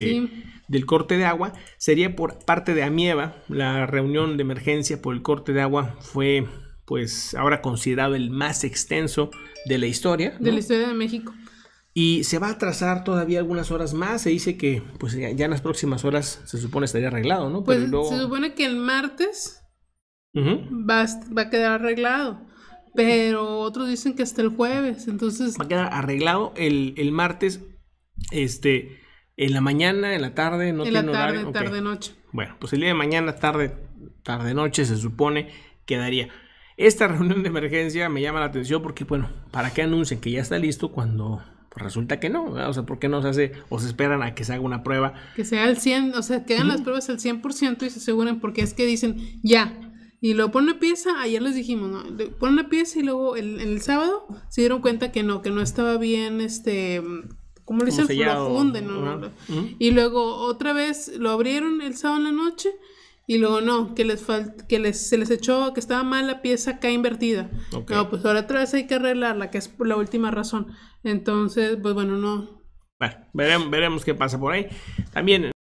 Eh, del corte de agua sería por parte de Amieva. La reunión de emergencia por el corte de agua fue, pues, ahora considerado el más extenso de la historia. De la historia de México. Y se va a atrasar todavía algunas horas más. Se dice que, pues, ya, en las próximas horas se supone estaría arreglado, ¿no? Pues se supone que el martes va, a, quedar arreglado pero otros dicen que hasta el jueves, entonces... Va a quedar arreglado el, el, martes, este, en la mañana, en la tarde, no en la tarde, tarde, noche. Bueno, pues el día de mañana, tarde, tarde, noche, se supone quedaría. Esta reunión de emergencia me llama la atención porque, bueno, ¿para qué anuncian que ya está listo cuando resulta que no, o sea, ¿por qué no se hace o se esperan a que se haga una prueba? Que sea el 100, o sea, que hagan las pruebas al 100% y se aseguren porque es que dicen ya. Y luego ponen una pieza, ayer les dijimos, ¿no? pieza y luego el, el sábado se dieron cuenta que no, que no estaba bien este como le lo funden. ¿no? Y luego otra vez lo abrieron el sábado en la noche y luego no, que les que les, se les echó, que estaba mal la pieza acá invertida. Okay. No, pues ahora otra vez hay que arreglarla, que es la última razón. Entonces, pues bueno, no. Bueno, veremos, veremos qué pasa por ahí. También